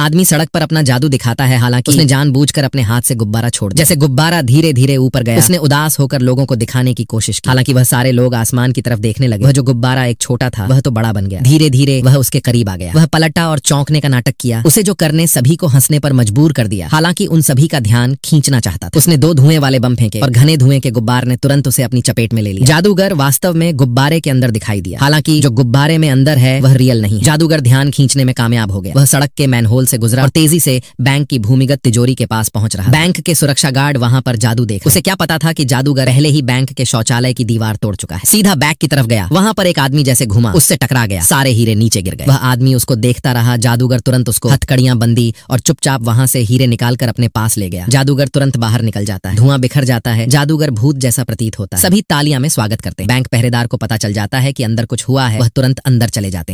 आदमी सड़क पर अपना जादू दिखाता है हालांकि उसने जानबूझकर अपने हाथ से गुब्बारा छोड़ जैसे गुब्बारा धीरे धीरे ऊपर गया उसने उदास होकर लोगों को दिखाने की कोशिश की हालांकि वह सारे लोग आसमान की तरफ देखने लगे वह जो गुब्बारा एक छोटा था वह तो बड़ा बन गया धीरे धीरे वह उसके करीब आ गया वह पलटा और चौंकने का नाटक किया उसे जो करने सभी को हंसने पर मजबूर कर दिया हालांकि उन सभी का ध्यान खींचना चाहता था उसने दो धुएं वाले बम फेंके और घने धुएं के गुब्बार ने तुरंत उसे अपनी चपेट में ले लिया जादूगर वास्तव में गुब्बारे के अंदर दिखाई दिया हालांकि जो गुब्बारे में अंदर है वह रियल नहीं जादूगर ध्यान खींचने में कामयाब हो गया वह सड़क के मैनहोल से गुजरा और तेजी से बैंक की भूमिगत तिजोरी के पास पहुंच रहा बैंक के सुरक्षा गार्ड वहां पर जादू देख उसे क्या पता था कि जादूगर पहले ही बैंक के शौचालय की दीवार तोड़ चुका है सीधा बैग की तरफ गया वहां पर एक आदमी जैसे घुमा उससे टकरा गया सारे हीरे नीचे गिर गए वह आदमी उसको देखता रहा जादूगर तुरंत उसको हथकड़ियां बंदी और चुपचाप वहां से हीरे निकालकर अपने पास ले गया जादूगर तुरंत बाहर निकल जाता है धुआं बिखर जाता है जादूगर भूत जैसा प्रतीत होता है सभी तालियां में स्वागत करते हैं बैंक पहरेदार को पता चल जाता है की अंदर कुछ हुआ है वह तुरंत अंदर चले जाते हैं